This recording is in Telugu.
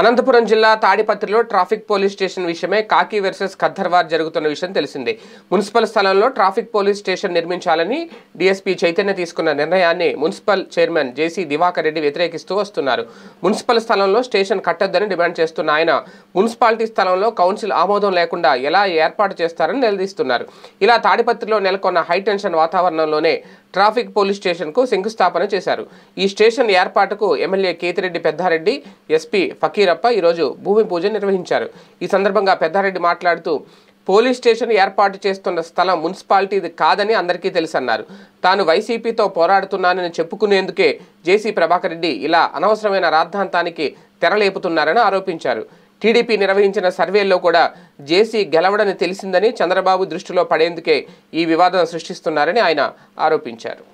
అనంతపురం జిల్లా తాడిపత్రిలో ట్రాఫిక్ పోలీస్ స్టేషన్ విషయమే కాకి వర్సెస్ ఖద్దర్వార్ జరుగుతున్న విషయం తెలిసిందే మున్సిపల్ స్థలంలో ట్రాఫిక్ పోలీస్ స్టేషన్ నిర్మించాలని డీఎస్పీ చైతన్య తీసుకున్న నిర్ణయాన్ని municipal chairman JC Diwakar Reddy వ్యతిరేకిస్తూ వస్తున్నారు మున్సిపల్ స్థలంలో స్టేషన్ కట్టొద్దని డిమాండ్ చేస్తున్న ఆయన మున్సిపాలిటీ స్థలంలో కౌన్సిల్ ఆమోదం లేకుండా ఎలా ఏర్పాటు చేస్తారని నిలదీస్తున్నారు ఇలా తాడిపత్రిలో నెలకొన్న హైటెన్షన్ వాతావరణంలోనే ట్రాఫిక్ పోలీస్ స్టేషన్కు శంకుస్థాపన చేశారు ఈ స్టేషన్ ఏర్పాటుకు ఎమ్మెల్యే కేతిరెడ్డి పెద్దారెడ్డి ఎస్పీ ఫకీరప్ప ఈరోజు భూమి పూజ నిర్వహించారు ఈ సందర్భంగా పెద్దారెడ్డి మాట్లాడుతూ పోలీస్ స్టేషన్ ఏర్పాటు చేస్తున్న స్థలం మున్సిపాలిటీది కాదని అందరికీ తెలుసన్నారు తాను వైసీపీతో పోరాడుతున్నానని చెప్పుకునేందుకే జేసీ ప్రభాకర్ రెడ్డి ఇలా అనవసరమైన రాద్ధాంతానికి తెరలేపుతున్నారని ఆరోపించారు టీడీపీ నిర్వహించిన సర్వేల్లో కూడా జేసీ గెలవడని తెలిసిందని చంద్రబాబు దృష్టిలో పడేందుకే ఈ వివాదం సృష్టిస్తున్నారని ఆయన ఆరోపించారు